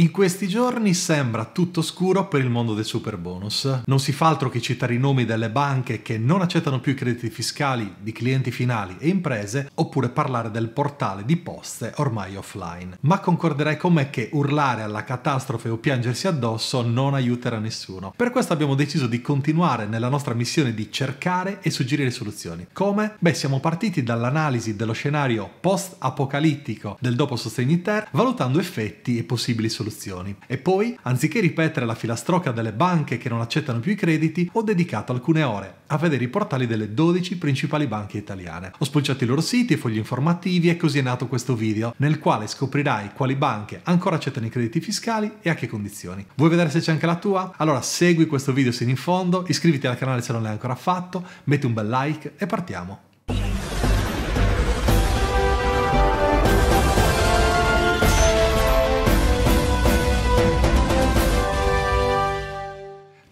In questi giorni sembra tutto scuro per il mondo del super bonus. Non si fa altro che citare i nomi delle banche che non accettano più i crediti fiscali di clienti finali e imprese, oppure parlare del portale di poste ormai offline. Ma concorderai con me che urlare alla catastrofe o piangersi addosso non aiuterà nessuno. Per questo abbiamo deciso di continuare nella nostra missione di cercare e suggerire soluzioni. Come? Beh, siamo partiti dall'analisi dello scenario post-apocalittico del dopo sostegni ter, valutando effetti e possibili soluzioni soluzioni. E poi, anziché ripetere la filastrocca delle banche che non accettano più i crediti, ho dedicato alcune ore a vedere i portali delle 12 principali banche italiane. Ho spulciato i loro siti, e fogli informativi e così è nato questo video, nel quale scoprirai quali banche ancora accettano i crediti fiscali e a che condizioni. Vuoi vedere se c'è anche la tua? Allora segui questo video sino in fondo, iscriviti al canale se non l'hai ancora fatto, metti un bel like e partiamo.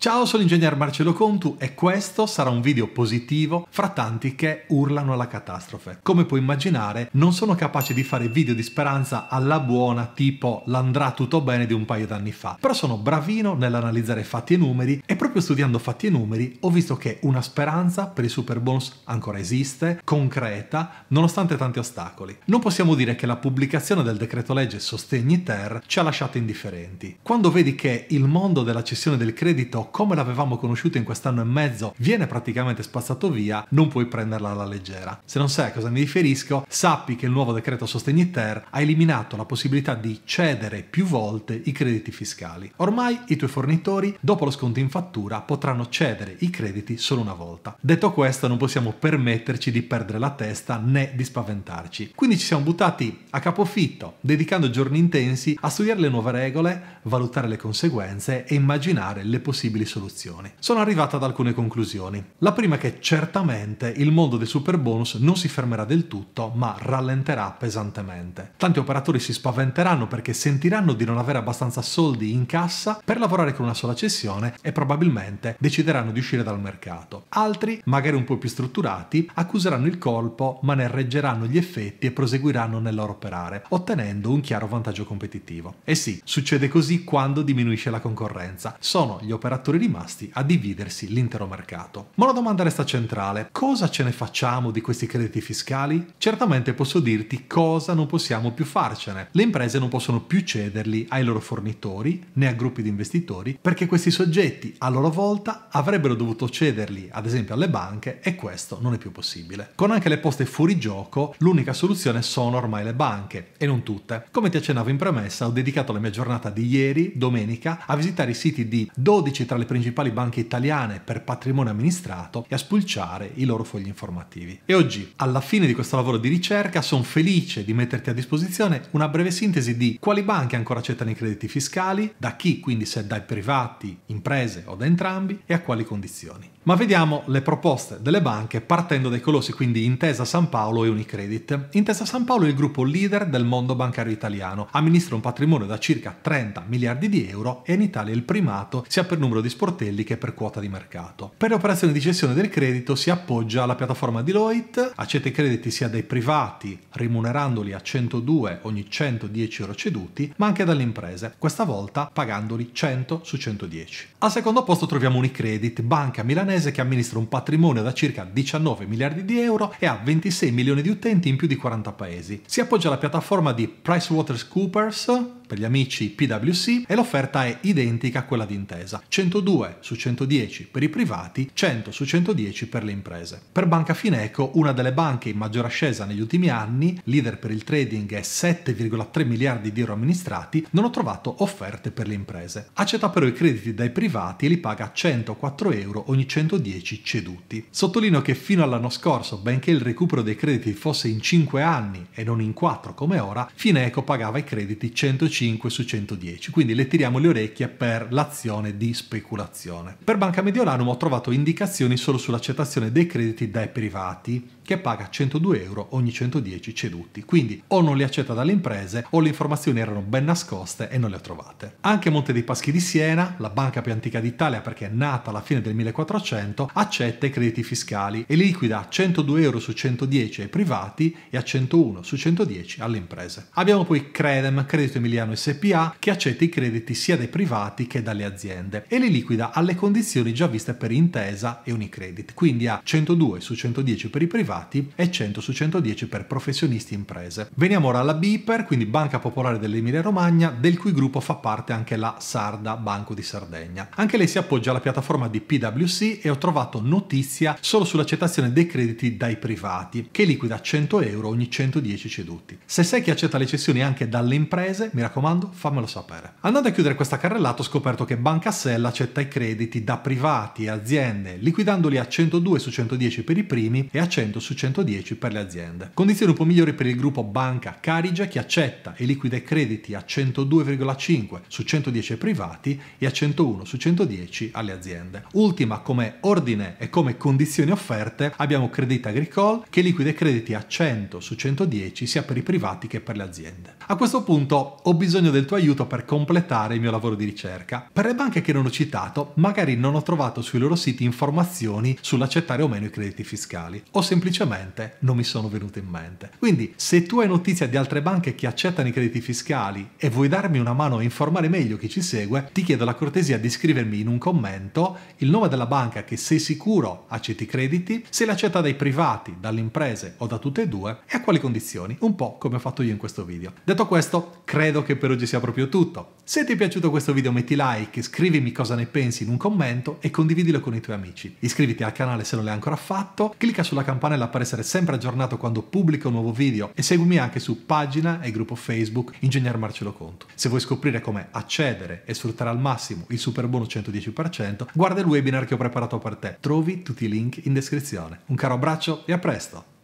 Ciao, sono l'ingegner Marcello Contu e questo sarà un video positivo fra tanti che urlano alla catastrofe. Come puoi immaginare, non sono capace di fare video di speranza alla buona tipo l'andrà tutto bene di un paio d'anni fa, però sono bravino nell'analizzare fatti e numeri e proprio studiando fatti e numeri ho visto che una speranza per il super bonus ancora esiste, concreta, nonostante tanti ostacoli. Non possiamo dire che la pubblicazione del decreto legge Sostegni Ter ci ha lasciato indifferenti. Quando vedi che il mondo della cessione del credito come l'avevamo conosciuto in quest'anno e mezzo viene praticamente spazzato via, non puoi prenderla alla leggera. Se non sai a cosa mi riferisco, sappi che il nuovo decreto Sostegni Ter ha eliminato la possibilità di cedere più volte i crediti fiscali. Ormai i tuoi fornitori, dopo lo sconto in fattura, potranno cedere i crediti solo una volta. Detto questo, non possiamo permetterci di perdere la testa né di spaventarci. Quindi ci siamo buttati a capofitto, dedicando giorni intensi a studiare le nuove regole, valutare le conseguenze e immaginare le possibili possibili soluzioni. Sono arrivata ad alcune conclusioni. La prima è che certamente il mondo del super bonus non si fermerà del tutto, ma rallenterà pesantemente. Tanti operatori si spaventeranno perché sentiranno di non avere abbastanza soldi in cassa per lavorare con una sola cessione e probabilmente decideranno di uscire dal mercato. Altri, magari un po' più strutturati, accuseranno il colpo ma ne reggeranno gli effetti e proseguiranno nel loro operare, ottenendo un chiaro vantaggio competitivo. E sì, succede così quando diminuisce la concorrenza. Sono gli operatori attori rimasti a dividersi l'intero mercato. Ma la domanda resta centrale. Cosa ce ne facciamo di questi crediti fiscali? Certamente posso dirti cosa non possiamo più farcene. Le imprese non possono più cederli ai loro fornitori né a gruppi di investitori perché questi soggetti a loro volta avrebbero dovuto cederli ad esempio alle banche e questo non è più possibile. Con anche le poste fuori gioco l'unica soluzione sono ormai le banche e non tutte. Come ti accennavo in premessa ho dedicato la mia giornata di ieri, domenica, a visitare i siti di 12 transazioni le principali banche italiane per patrimonio amministrato e a spulciare i loro fogli informativi. E oggi, alla fine di questo lavoro di ricerca, sono felice di metterti a disposizione una breve sintesi di quali banche ancora accettano i crediti fiscali, da chi, quindi se dai privati, imprese o da entrambi, e a quali condizioni. Ma vediamo le proposte delle banche partendo dai colossi, quindi Intesa San Paolo e Unicredit. Intesa San Paolo è il gruppo leader del mondo bancario italiano, amministra un patrimonio da circa 30 miliardi di euro e in Italia è il primato sia per numero di sportelli che per quota di mercato. Per le operazioni di cessione del credito si appoggia alla piattaforma Deloitte, accetta i crediti sia dai privati rimunerandoli a 102 ogni 110 euro ceduti, ma anche dalle imprese, questa volta pagandoli 100 su 110. Al secondo posto troviamo Unicredit, banca milanese cinese che amministra un patrimonio da circa 19 miliardi di euro e ha 26 milioni di utenti in più di 40 paesi. Si appoggia alla piattaforma di PricewaterhouseCoopers, per gli amici PwC e l'offerta è identica a quella di Intesa, 102 su 110 per i privati, 100 su 110 per le imprese. Per Banca Fineco, una delle banche in maggior ascesa negli ultimi anni, leader per il trading e 7,3 miliardi di euro amministrati, non ho trovato offerte per le imprese. Accetta però i crediti dai privati e li paga 104 euro ogni 110 ceduti. Sottolineo che fino all'anno scorso, benché il recupero dei crediti fosse in 5 anni e non in 4 come ora, Fineco pagava i crediti 150 105 su 110, quindi le tiriamo le orecchie per l'azione di speculazione. Per Banca Mediolanum ho trovato indicazioni solo sull'accettazione dei crediti dai privati, che paga 102 euro ogni 110 ceduti. Quindi o non li accetta dalle imprese o le informazioni erano ben nascoste e non le ho trovate. Anche Monte dei Paschi di Siena, la banca più antica d'Italia perché è nata alla fine del 1400, accetta i crediti fiscali e li liquida a 102 euro su 110 ai privati e a 101 su 110 alle imprese. Abbiamo poi Credem, Credito Emiliano Italiano SPA che accetta i crediti sia dai privati che dalle aziende e li liquida alle condizioni già viste per Intesa e Unicredit, quindi a 102 su 110 per i privati e 100 su 110 per professionisti e imprese. Veniamo ora alla BIPER, quindi Banca Popolare dell'Emilia Romagna, del cui gruppo fa parte anche la Sarda Banco di Sardegna. Anche lei si appoggia alla piattaforma di PwC e ho trovato notizia solo sull'accettazione dei crediti dai privati, che liquida 100 euro ogni 110 ceduti. Se sei che accetta le cessioni anche dalle imprese, mi raccomando raccomando, fammelo sapere. Andando a chiudere questa carrellata ho scoperto che Banca Sell accetta i crediti da privati e aziende, liquidandoli a 102 su 110 per i primi e a 100 su 110 per le aziende. Condizioni un po' migliori per il gruppo Banca Carige che accetta e liquida i crediti a 102,5 su 110 ai privati e a 101 su 110 alle aziende. Ultima come ordine e come condizioni offerte abbiamo Credit Agricole che liquida i crediti a 100 su 110 sia per i privati che per le aziende. A questo punto ho bisogno bisogno del tuo aiuto per completare il mio lavoro di ricerca. Per le banche che non ho citato, magari non ho trovato sui loro siti informazioni sull'accettare o meno i crediti fiscali, o semplicemente non mi sono venute in mente. Quindi, se tu hai notizia di altre banche che accettano i crediti fiscali e vuoi darmi una mano a informare meglio chi ci segue, ti chiedo la cortesia di scrivermi in un commento il nome della banca che sei sicuro accetti i crediti, se li accetta dai privati, dalle imprese o da tutte e due, e a quali condizioni, un po' come ho fatto io in questo video. Detto questo, credo che per oggi sia proprio tutto. Se ti è piaciuto questo video metti like, scrivimi cosa ne pensi in un commento e condividilo con i tuoi amici. Iscriviti al canale se non l'hai ancora fatto, clicca sulla campanella per essere sempre aggiornato quando pubblico un nuovo video e seguimi anche su pagina e gruppo Facebook Ingegner Marcello Conto. Se vuoi scoprire come accedere e sfruttare al massimo il super bonus 110%, guarda il webinar che ho preparato per te. Trovi tutti i link in descrizione. Un caro abbraccio e a presto!